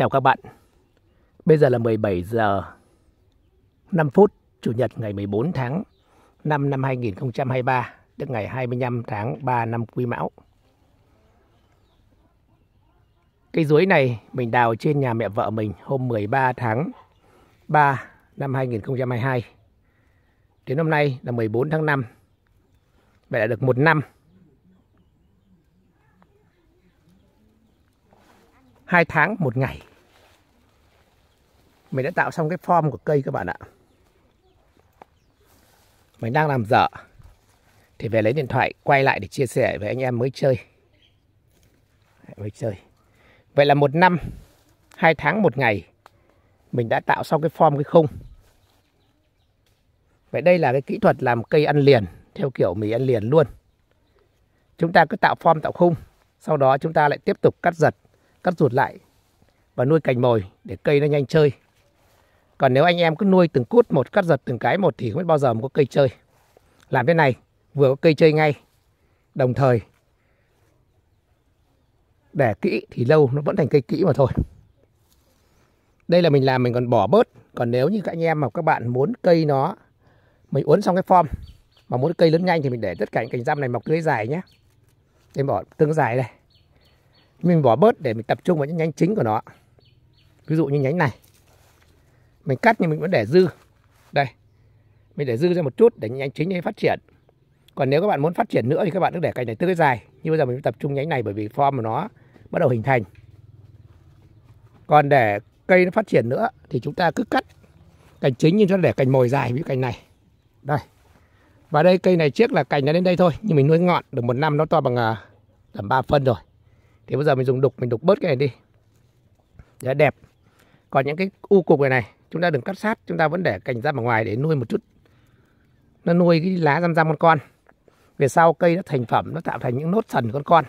Chào các bạn. Bây giờ là 17 giờ 5 phút Chủ nhật ngày 14 tháng 5 năm 2023, tức ngày 25 tháng 3 năm Quý Mão. Cây dối này mình đào trên nhà mẹ vợ mình hôm 13 tháng 3 năm 2022. Đến hôm nay là 14 tháng 5. Vậy là được một năm. hai tháng một ngày mình đã tạo xong cái form của cây các bạn ạ mình đang làm dở thì về lấy điện thoại quay lại để chia sẻ với anh em mới chơi mới chơi vậy là một năm hai tháng một ngày mình đã tạo xong cái form cái khung vậy đây là cái kỹ thuật làm cây ăn liền theo kiểu mì ăn liền luôn chúng ta cứ tạo form tạo khung sau đó chúng ta lại tiếp tục cắt giật cắt ruột lại và nuôi cành mồi để cây nó nhanh chơi còn nếu anh em cứ nuôi từng cút một, cắt giật từng cái một thì không biết bao giờ mà có cây chơi. Làm thế này, vừa có cây chơi ngay, đồng thời để kỹ thì lâu nó vẫn thành cây kỹ mà thôi. Đây là mình làm mình còn bỏ bớt. Còn nếu như các anh em mà các bạn muốn cây nó, mình uốn xong cái form, mà muốn cây lớn nhanh thì mình để tất cả những cành răm này mọc tươi dài nhé. Em bỏ tương dài đây. Mình bỏ bớt để mình tập trung vào những nhánh chính của nó. Ví dụ như nhánh này mình cắt nhưng mình vẫn để dư đây mình để dư ra một chút để nhánh chính này phát triển còn nếu các bạn muốn phát triển nữa thì các bạn cứ để cành này tươi dài như bây giờ mình tập trung nhánh này bởi vì form của nó bắt đầu hình thành còn để cây nó phát triển nữa thì chúng ta cứ cắt cành chính nhưng cho để cành mồi dài như cành này đây và đây cây này trước là cành nó đến đây thôi nhưng mình nuôi ngọn được một năm nó to bằng à, tầm ba phân rồi thì bây giờ mình dùng đục mình đục bớt cái này đi để đẹp còn những cái u cục này này chúng ta đừng cắt sát chúng ta vẫn để cành ra bằng ngoài để nuôi một chút nó nuôi cái lá răm răm con con về sau cây nó thành phẩm nó tạo thành những nốt sần con con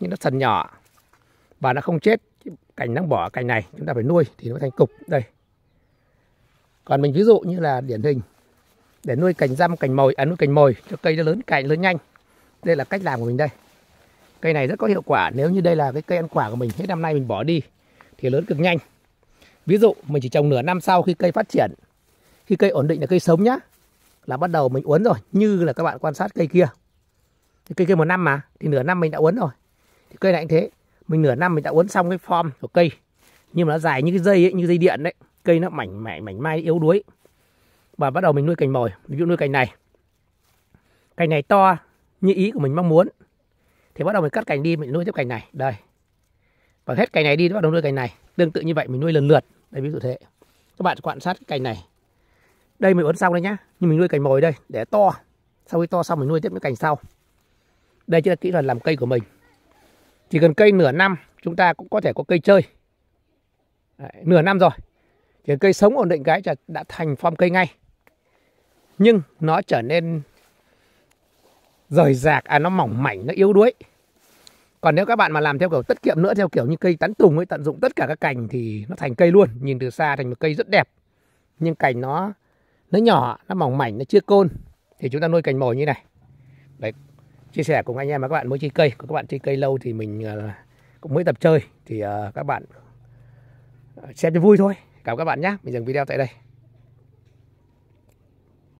những nốt sần nhỏ và nó không chết cành đang bỏ cành này chúng ta phải nuôi thì nó thành cục đây còn mình ví dụ như là điển hình để nuôi cành răm cành mồi à nuôi cành mồi cho cây nó lớn cành lớn nhanh đây là cách làm của mình đây cây này rất có hiệu quả nếu như đây là cái cây ăn quả của mình hết năm nay mình bỏ đi thì lớn cực nhanh Ví dụ mình chỉ trồng nửa năm sau khi cây phát triển, khi cây ổn định là cây sống nhá, là bắt đầu mình uốn rồi, như là các bạn quan sát cây kia. Thì cây kia một năm mà, thì nửa năm mình đã uốn rồi. Thì cây này cũng thế, mình nửa năm mình đã uốn xong cái form của cây. Nhưng mà nó dài như cái dây ấy, như dây điện đấy, cây nó mảnh mảnh mảnh mai yếu đuối. Và bắt đầu mình nuôi cành mồi, ví dụ nuôi cành này. Cành này to như ý của mình mong muốn. Thì bắt đầu mình cắt cành đi, mình nuôi tiếp cành này, đây. Và hết cành này đi, bắt đầu nuôi cành này. Tương tự như vậy mình nuôi lần lượt đây ví dụ thế các bạn quan sát cái cành này đây mình uốn xong đây nhá nhưng mình nuôi cành mồi đây để to sau khi to xong mình nuôi tiếp những cành sau đây chính là kỹ thuật làm cây của mình chỉ cần cây nửa năm chúng ta cũng có thể có cây chơi Đấy, nửa năm rồi thì cây sống ổn định cái đã thành form cây ngay nhưng nó trở nên rời rạc à nó mỏng mảnh nó yếu đuối còn nếu các bạn mà làm theo kiểu tiết kiệm nữa theo kiểu như cây tán tùng ấy tận dụng tất cả các cành thì nó thành cây luôn nhìn từ xa thành một cây rất đẹp nhưng cành nó nó nhỏ nó mỏng mảnh nó chưa côn thì chúng ta nuôi cành mồi như này đấy chia sẻ cùng anh em và các bạn mới chơi cây còn các bạn chơi cây lâu thì mình ờ, cũng mới tập chơi thì ờ, các bạn ờ, xem cho vui thôi cảm ơn các bạn nhé mình dừng video tại đây